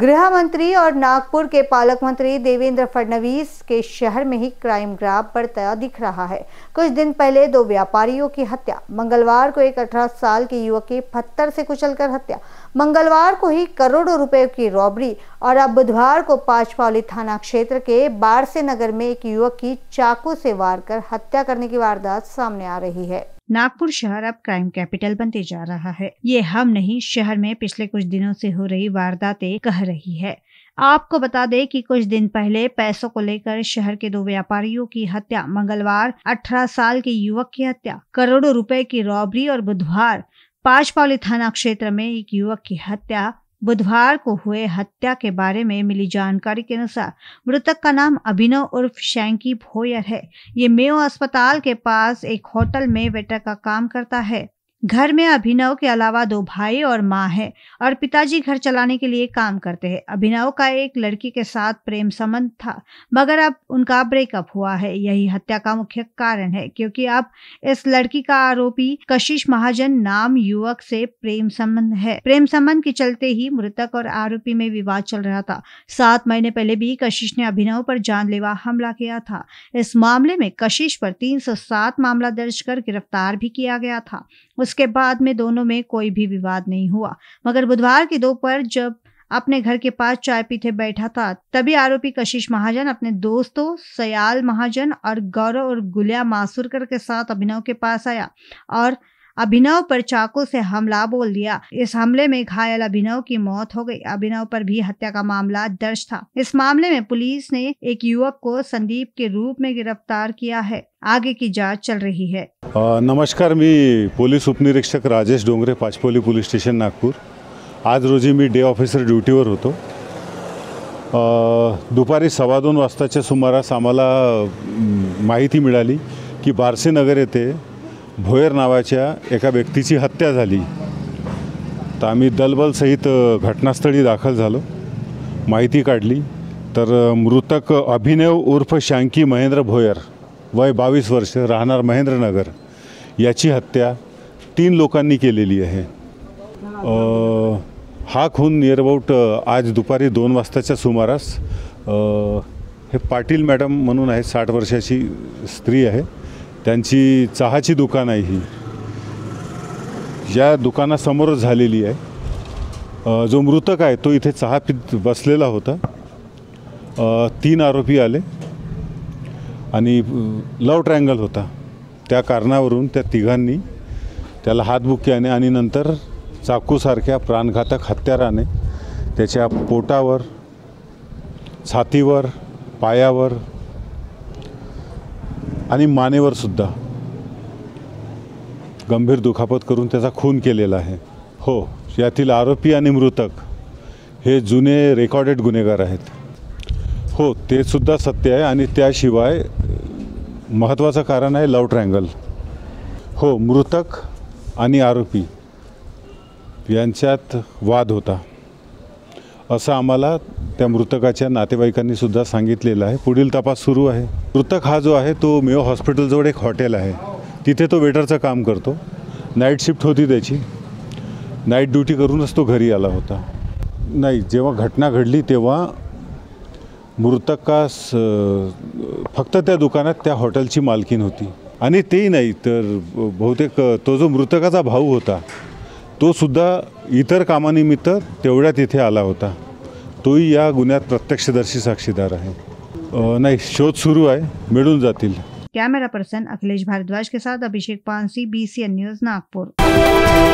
गृह मंत्री और नागपुर के पालक मंत्री देवेंद्र फडणवीस के शहर में ही क्राइम ग्राफ बढ़ता दिख रहा है कुछ दिन पहले दो व्यापारियों की हत्या मंगलवार को एक अठारह साल के युवक की पत्थर से कुचलकर हत्या मंगलवार को ही करोड़ों रुपए की रॉबरी और अब बुधवार को पाचपावली थाना क्षेत्र के बारसे नगर में एक युवक की चाकू से वार कर हत्या करने की वारदात सामने आ रही है नागपुर शहर अब क्राइम कैपिटल बनते जा रहा है ये हम नहीं शहर में पिछले कुछ दिनों से हो रही वारदातें कह रही है आपको बता दें कि कुछ दिन पहले पैसों को लेकर शहर के दो व्यापारियों की हत्या मंगलवार 18 साल के युवक की हत्या करोड़ों रुपए की रॉबरी और बुधवार पाचपाली थाना क्षेत्र में एक युवक की हत्या बुधवार को हुए हत्या के बारे में मिली जानकारी के अनुसार मृतक का नाम अभिनव उर्फ शैंकी भोयर है ये मेयो अस्पताल के पास एक होटल में वेटर का काम करता है घर में अभिनव के अलावा दो भाई और माँ है और पिताजी घर चलाने के लिए काम करते हैं अभिनव का एक लड़की के साथ प्रेम संबंध था मगर अब उनका ब्रेकअप हुआ है यही हत्या का मुख्य कारण है क्योंकि अब इस लड़की का आरोपी कशिश महाजन नाम युवक से प्रेम संबंध है प्रेम संबंध के चलते ही मृतक और आरोपी में विवाद चल रहा था सात महीने पहले भी कशिश ने अभिनव पर जानलेवा हमला किया था इस मामले में कशिश पर तीन मामला दर्ज कर गिरफ्तार भी किया गया था उस उसके बाद में दोनों में कोई भी विवाद नहीं हुआ मगर बुधवार की दोपहर जब अपने घर के पास चाय पीते बैठा था तभी आरोपी कशिश महाजन अपने दोस्तों सयाल महाजन और गौरव और गुलिया मासूरकर के साथ अभिनव के पास आया और अभिनव पर चाकू से हमला बोल दिया इस हमले में घायल अभिनव की मौत हो गई अभिनव पर भी हत्या का मामला दर्ज था इस मामले में पुलिस ने एक युवक को संदीप के रूप में गिरफ्तार किया है आगे की जांच चल रही है नमस्कार मैं पुलिस उप निरीक्षक राजेश डोंगरे पाचपोली पुलिस स्टेशन नागपुर आज रोजी मी डे ऑफिसर ड्यूटी ड्युटीवर तो दुपारी सवा दोन वजता सुमारास आम्हाला माहिती मिळाली की नगर येथे भोयर नावाच्या एका व्यक्तीची हत्या झाली तर आम्ही दलबलसहित घटनास्थळी दाखल झालो माहिती काढली तर मृतक अभिनव उर्फ शांकी महेंद्र भोयर वय बावीस वर्ष राहणार महेंद्रनगर याची हत्या तीन लोकांनी केलेली आहे हा खून नियरबाऊट आज दुपारी दोन वाजताच्या सुमारास हे पाटील मॅडम म्हणून आहे साठ वर्षाची स्त्री आहे त्यांची चहाची दुकान आहे ही या दुकानासमोरच झालेली आहे जो मृतक आहे तो इथे चहा पित बसलेला होता तीन आरोपी आले आणि लव ट्रँगल होता त्या कारणावरून त्या तिघांनी त्याला हातबुक्याने आणि नंतर चाकूसारख्या प्राणघातक हत्याराने त्याच्या पोटावर छातीवर पायावर आणि सुद्धा, गंभीर दुखापत करून त्याचा खून केलेला आहे हो यातील आरोपी आणि मृतक हे जुने रेकॉर्डेड गुन्हेगार आहेत हो ते सुद्धा सत्य आहे आणि त्याशिवाय महत्त्वाचं कारण आहे लव ट्रँगल हो मृतक आणि आरोपी यांच्यात वाद होता असं आम्हाला त्या मृतकाच्या नातेवाईकांनी सुद्धा सांगितलेलं आहे पुढील तपास सुरू आहे मृतक हा जो आहे तो मेयो हॉस्पिटलजवळ एक हॉटेल आहे तिथे तो वेटरचं काम करतो नाईट शिफ्ट होती त्याची नाईट ड्युटी करूनच तो घरी आला होता नाही जेव्हा घटना घडली तेव्हा मृतकास फक्त त्या दुकानात त्या हॉटेलची मालकीन होती आणि तेही नाही तर बहुतेक तो जो मृतकाचा भाऊ होता तो सुद्धा इतर कामानिमित्त तेवढ्या तिथे आला होता ही या गुन्ह्यात प्रत्यक्षदर्शी साक्षीदार आहे नाही शोध सुरू आहे मिळून जातील कैमरा पर्सन अखिलेश भारद्वाज के साथ अभिषेक पानसी बी न्यूज नागपुर